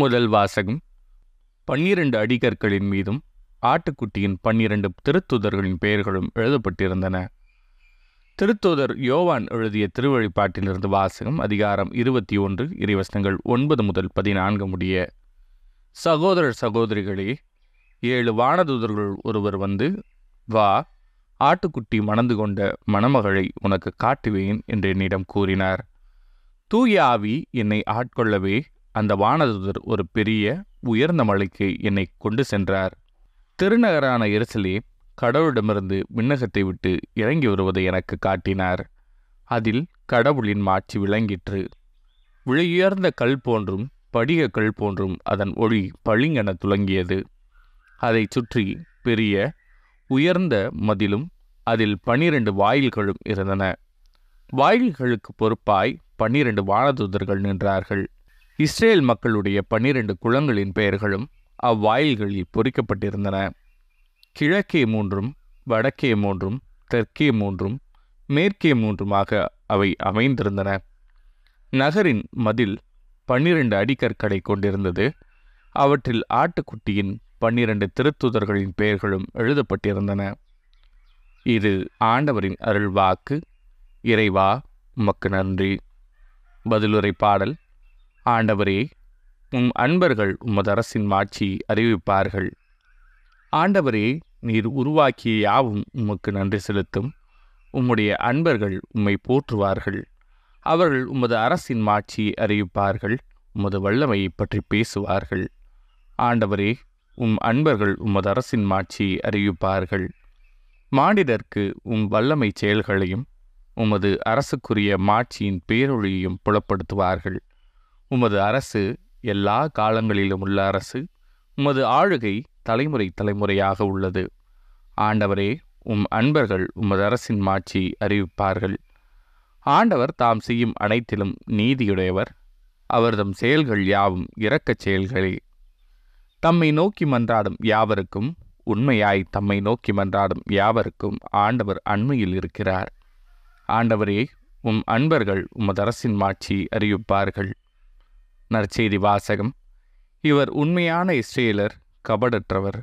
முதல் வாசகம் பன்னிரண்டு அடிகற்களின் மீதும் ஆட்டுக்குட்டியின் பன்னிரண்டு திருத்துதர்களின் பெயர்களும் எழுதப்பட்டிருந்தன திருத்தூதர் யோவான் எழுதிய திருவழிபாட்டிலிருந்து வாசகம் அதிகாரம் இருபத்தி ஒன்று இறைவசனங்கள் ஒன்பது முதல் பதினான்கு முடிய சகோதரர் சகோதரிகளே ஏழு வானதூதர்கள் ஒருவர் வந்து வா ஆட்டுக்குட்டி மணந்து கொண்ட மணமகளை உனக்கு காட்டுவேன் என்று என்னிடம் கூறினார் தூய ஆவி என்னை ஆட்கொள்ளவே அந்த வானதுதர் ஒரு பெரிய உயர்ந்த மலைக்கு என்னை கொண்டு சென்றார் திருநகரான எரிசலே கடவுளிடமிருந்து விண்ணகத்தை விட்டு இறங்கி வருவதை எனக்கு காட்டினார் அதில் கடவுளின் மாட்சி விளங்கிற்று விலையுயர்ந்த கல் போன்றும் கல் போன்றும் அதன் ஒளி பளிங்கென துலங்கியது அதை சுற்றி பெரிய உயர்ந்த மதிலும் அதில் பனிரெண்டு வாயில்களும் இருந்தன வாயில்களுக்கு பொறுப்பாய் பன்னிரண்டு வானதூதர்கள் நின்றார்கள் இஸ்ரேல் மக்களுடைய பன்னிரண்டு குளங்களின் பெயர்களும் அவ்வாயில்களில் பொறிக்கப்பட்டிருந்தன கிழக்கே மூன்றும் வடக்கே மூன்றும் தெற்கே மூன்றும் மேற்கே மூன்றுமாக அவை அமைந்திருந்தன நகரின் மதில் பன்னிரண்டு அடிக்கற்களை கொண்டிருந்தது அவற்றில் ஆட்டுக்குட்டியின் பன்னிரண்டு திருத்துதர்களின் பெயர்களும் எழுதப்பட்டிருந்தன இது ஆண்டவரின் அருள்வாக்கு இறைவா உமக்கு நன்றி பதிலுரை பாடல் ஆண்டவரே உம் அன்பர்கள் உமது அரசின் மாட்சி அறிவிப்பார்கள் ஆண்டவரே நீர் உருவாக்கிய யாவும் உமக்கு நன்றி செலுத்தும் உம்முடைய அன்பர்கள் உம்மை போற்றுவார்கள் அவர்கள் உமது அரசின் மாட்சியை அறிவிப்பார்கள் உமது வல்லமையை பற்றி பேசுவார்கள் ஆண்டவரே உம் அன்பர்கள் உமது அரசின் மாட்சியை அறிவிப்பார்கள் மானிடர்க்கு உம் வல்லமை செயல்களையும் உமது அரசுக்குரிய மாட்சியின் பேரொழியையும் புலப்படுத்துவார்கள் உமது அரசு எல்லா காலங்களிலும் உள்ள அரசு உமது ஆளுகை தலைமுறை தலைமுறையாக உள்ளது ஆண்டவரே உம் அன்பர்கள் உமது அரசின் மாட்சி அறிவிப்பார்கள் ஆண்டவர் தாம் செய்யும் அனைத்திலும் நீதியுடையவர் அவர்தம் செயல்கள் யாவும் இரக்கச் செயல்களே தம்மை நோக்கி மன்றாடும் யாவருக்கும் உண்மையாய் தம்மை நோக்கி மன்றாடும் யாவருக்கும் ஆண்டவர் அண்மையில் இருக்கிறார் ஆண்டவரே உம் அன்பர்கள் உமது அரசின் மாட்சி அறிவிப்பார்கள் நற்செய்தி வாசகம் இவர் உண்மையான இஸ்ரேலர் கபடற்றவர்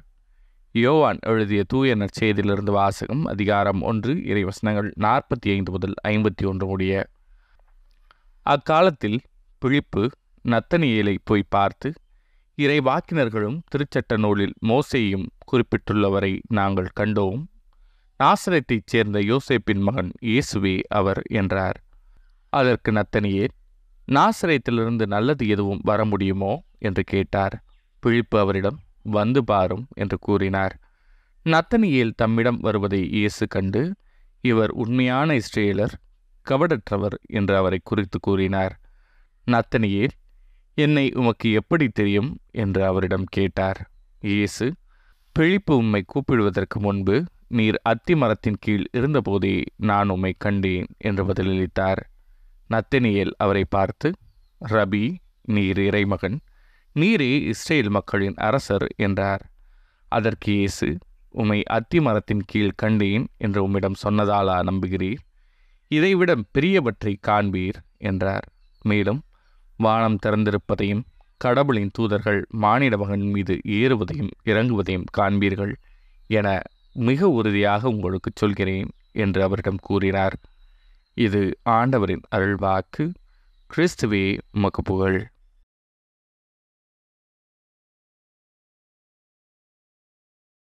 யோவான் எழுதிய தூய நற்செய்தியிலிருந்து வாசகம் அதிகாரம் ஒன்று இறைவசனங்கள் நாற்பத்தி ஐந்து முதல் ஐம்பத்தி ஒன்று முடிய அக்காலத்தில் பிழிப்பு நத்தனியலை போய் பார்த்து இறை வாக்கினர்களும் திருச்சட்ட நூலில் மோசையும் குறிப்பிட்டுள்ளவரை நாங்கள் கண்டோம் நாசரத்தைச் சேர்ந்த யோசேப்பின் மகன் இயேசுவே அவர் என்றார் அதற்கு நத்தனியே நாசிரியத்திலிருந்து நல்லது எதுவும் வர முடியுமோ என்று கேட்டார் பிழிப்பு அவரிடம் வந்து பாரும் என்று கூறினார் நத்தனியேல் தம்மிடம் வருவதை இயேசு கண்டு இவர் உண்மையான இஸ்ரேலர் கவடற்றவர் என்று அவரை குறித்து கூறினார் நத்தனியேல் என்னை உமக்கு எப்படி தெரியும் என்று அவரிடம் கேட்டார் இயேசு பிழிப்பு உம்மை கூப்பிடுவதற்கு முன்பு நீர் அத்தி மரத்தின் கீழ் இருந்தபோதே நான் உம்மை கண்டேன் என்று பதிலளித்தார் நத்தினியல் அவரை பார்த்து ரபி நீர் இறைமகன் நீரே இஸ்ரேல் மக்களின் அரசர் என்றார் அதற்கு இயேசு உம்மை அத்தி மரத்தின் கீழ் கண்டேன் என்று உம்மிடம் சொன்னதாலா நம்புகிறீர் இதைவிட பெரியவற்றை காண்பீர் என்றார் மேலும் வானம் திறந்திருப்பதையும் கடவுளின் தூதர்கள் மானிட மகன் மீது ஏறுவதையும் இறங்குவதையும் காண்பீர்கள் என மிக உறுதியாக உங்களுக்கு சொல்கிறேன் என்று அவரிடம் கூறினார் இது ஆண்டவரின் அருள்வாக்கு கிறிஸ்துவே உமக்கு புகழ்